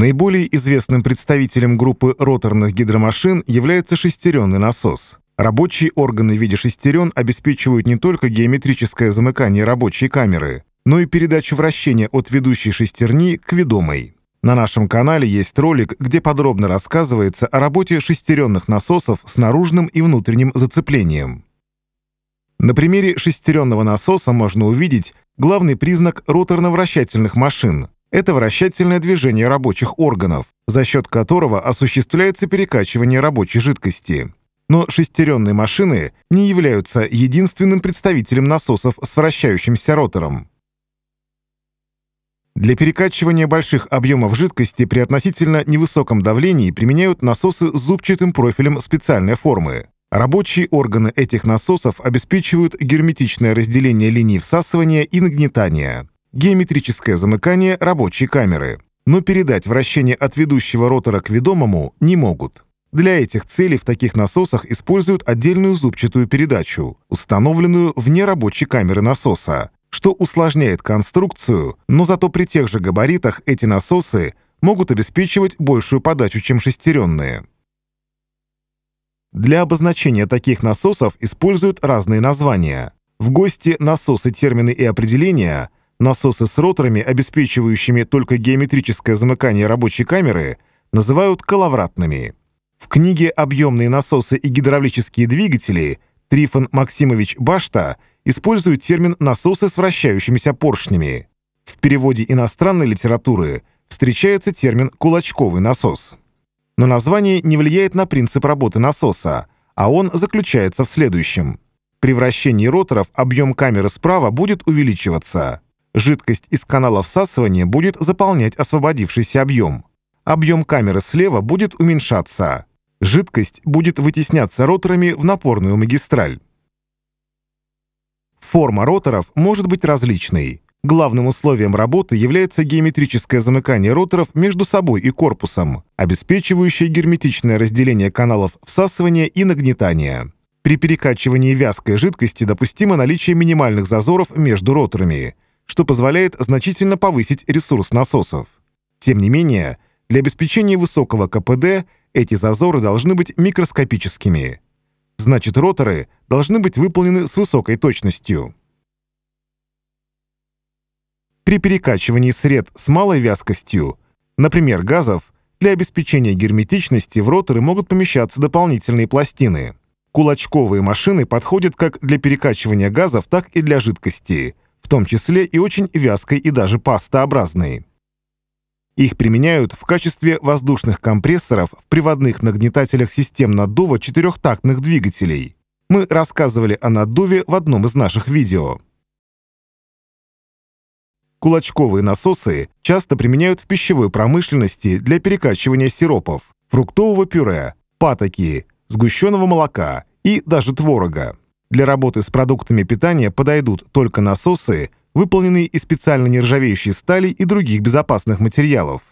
Наиболее известным представителем группы роторных гидромашин является шестеренный насос. Рабочие органы в виде шестерен обеспечивают не только геометрическое замыкание рабочей камеры, но и передачу вращения от ведущей шестерни к ведомой. На нашем канале есть ролик, где подробно рассказывается о работе шестеренных насосов с наружным и внутренним зацеплением. На примере шестеренного насоса можно увидеть главный признак роторно-вращательных машин это вращательное движение рабочих органов, за счет которого осуществляется перекачивание рабочей жидкости. Но шестеренные машины не являются единственным представителем насосов с вращающимся ротором. Для перекачивания больших объемов жидкости при относительно невысоком давлении применяют насосы с зубчатым профилем специальной формы. Рабочие органы этих насосов обеспечивают герметичное разделение линий всасывания и нагнетания геометрическое замыкание рабочей камеры, но передать вращение от ведущего ротора к ведомому не могут. Для этих целей в таких насосах используют отдельную зубчатую передачу, установленную вне рабочей камеры насоса, что усложняет конструкцию, но зато при тех же габаритах эти насосы могут обеспечивать большую подачу, чем шестеренные. Для обозначения таких насосов используют разные названия. В ГОСТе «Насосы, термины и определения» Насосы с роторами, обеспечивающими только геометрическое замыкание рабочей камеры, называют коловратными. В книге «Объемные насосы и гидравлические двигатели» Трифон Максимович Башта использует термин «насосы с вращающимися поршнями». В переводе иностранной литературы встречается термин «кулачковый насос». Но название не влияет на принцип работы насоса, а он заключается в следующем. При вращении роторов объем камеры справа будет увеличиваться. Жидкость из канала всасывания будет заполнять освободившийся объем. Объем камеры слева будет уменьшаться. Жидкость будет вытесняться роторами в напорную магистраль. Форма роторов может быть различной. Главным условием работы является геометрическое замыкание роторов между собой и корпусом, обеспечивающее герметичное разделение каналов всасывания и нагнетания. При перекачивании вязкой жидкости допустимо наличие минимальных зазоров между роторами – что позволяет значительно повысить ресурс насосов. Тем не менее, для обеспечения высокого КПД эти зазоры должны быть микроскопическими. Значит, роторы должны быть выполнены с высокой точностью. При перекачивании сред с малой вязкостью, например, газов, для обеспечения герметичности в роторы могут помещаться дополнительные пластины. Кулачковые машины подходят как для перекачивания газов, так и для жидкостей в том числе и очень вязкой и даже пастообразной. Их применяют в качестве воздушных компрессоров в приводных нагнетателях систем наддува четырехтактных двигателей. Мы рассказывали о наддуве в одном из наших видео. Кулачковые насосы часто применяют в пищевой промышленности для перекачивания сиропов, фруктового пюре, патоки, сгущенного молока и даже творога. Для работы с продуктами питания подойдут только насосы, выполненные из специальной нержавеющей стали и других безопасных материалов.